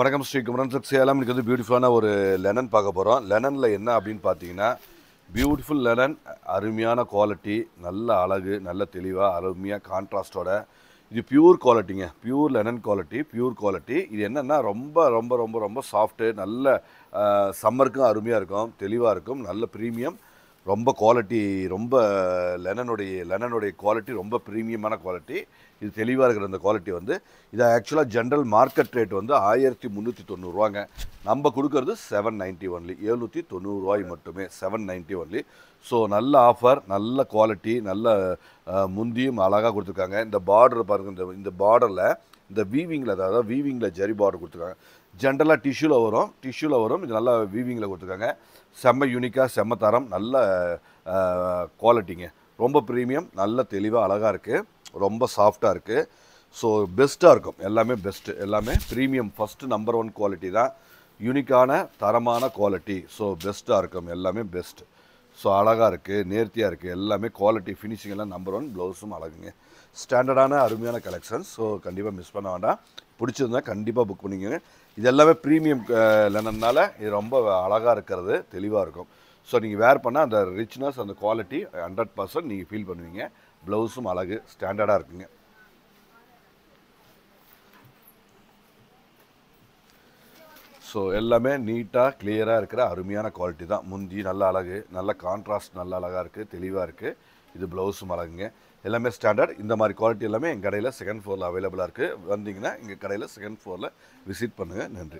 வணக்கம் ஸ்ரீ குமரன் சார் சேலம் இன்றைக்கி வந்து பியூட்டிஃபுல்லான ஒரு லெனன் பார்க்க போகிறோம் லெனனில் என்ன அப்படின்னு பார்த்தீங்கன்னா பியூட்டிஃபுல் லெனன் அருமையான குவாலிட்டி நல்ல அழகு நல்ல தெளிவாக அருமையாக கான்ட்ராஸ்டோட இது பியூர் குவாலிட்டிங்க pure linen quality pure quality இது என்னென்னா ரொம்ப ரொம்ப ரொம்ப ரொம்ப சாஃப்ட்டு நல்ல சம்மருக்கும் அருமையாக இருக்கும் தெளிவாக இருக்கும் நல்ல ப்ரீமியம் ரொம்ப குவாலிட்டி ரொம்ப லெனனுடைய லெனனுடைய குவாலிட்டி ரொம்ப ப்ரீமியமான குவாலிட்டி இது தெளிவாக இருக்கிற அந்த குவாலிட்டி வந்து இது ஆக்சுவலாக ஜென்ரல் மார்க்கெட் ரேட் வந்து ஆயிரத்தி முந்நூற்றி தொண்ணூறுவாங்க நம்ம கொடுக்கறது செவன் நைன்ட்டி ஒன்லி எழுநூற்றி தொண்ணூறுவாய் மட்டுமே செவன் நைன்ட்டி ஒன்லி ஸோ நல்ல ஆஃபர் நல்ல குவாலிட்டி நல்ல முந்தியும் அழகாக கொடுத்துருக்காங்க இந்த பார்டர் பாருங்கள் இந்த இந்த பார்டரில் இந்த வீவிங்கில் அதாவது வீவிங்கில் ஜெரி பார்டர் கொடுத்துருக்காங்க ஜென்ரலாக டிஷ்யூவில் வரும் டிஷ்யூவில் வரும் இது நல்லா வீவிங்கில் கொடுத்துருக்காங்க செம்ம யூனிக்காக செம்ம தரம் நல்ல குவாலிட்டிங்க ரொம்ப ப்ரீமியம் நல்ல தெளிவாக அழகாக இருக்குது ரொம்ப சாஃப்டாக இருக்குது ஸோ பெஸ்ட்டாக இருக்கும் எல்லாமே பெஸ்ட்டு எல்லாமே premium first number one quality தான் யூனிக்கான தரமான குவாலிட்டி ஸோ பெஸ்ட்டாக இருக்கும் எல்லாமே பெஸ்ட்டு ஸோ அழகாக இருக்குது நேர்த்தியாக இருக்குது எல்லாமே குவாலிட்டி ஃபினிஷிங் எல்லாம் நம்பர் ஒன் ப்ளவுஸும் அழகுங்க ஸ்டாண்டர்டான அருமையான கலெக்ஷன்ஸ் ஸோ கண்டிப்பாக மிஸ் பண்ண வேண்டாம் பிடிச்சிருந்தால் கண்டிப்பாக புக் பண்ணிக்கோங்க இது எல்லாமே ப்ரீமியம் லெனர்னால இது ரொம்ப அழகாக இருக்கிறது தெளிவாக இருக்கும் ஸோ நீங்கள் வேர் பண்ணால் அந்த ரிச்னஸ் அந்த குவாலிட்டி ஹண்ட்ரட் பர்சன்ட் நீங்கள் ஃபீல் பண்ணுவீங்க ப்ளவுஸும் அழகு ஸ்டாண்டர்டாக இருக்குங்க ஸோ எல்லாமே நீட்டாக கிளியராக இருக்கிற அருமையான குவாலிட்டி தான் முந்தி நல்ல அழகு நல்ல கான்ட்ராஸ்ட் நல்ல அழகாக இருக்குது தெளிவாக இருக்குது இது ப்ளவுஸும் அழகுங்க எல்லாமே ஸ்டாண்டர்ட் இந்த மாதிரி குவாலிட்டி எல்லாமே எங்கள் கடையில் செகண்ட் ஃப்ளோரில் அவைலபிளாக இருக்குது வந்தீங்கன்னா எங்கள் கடையில் செகண்ட் ஃப்ளோரில் விசிட் பண்ணுங்கள் நன்றி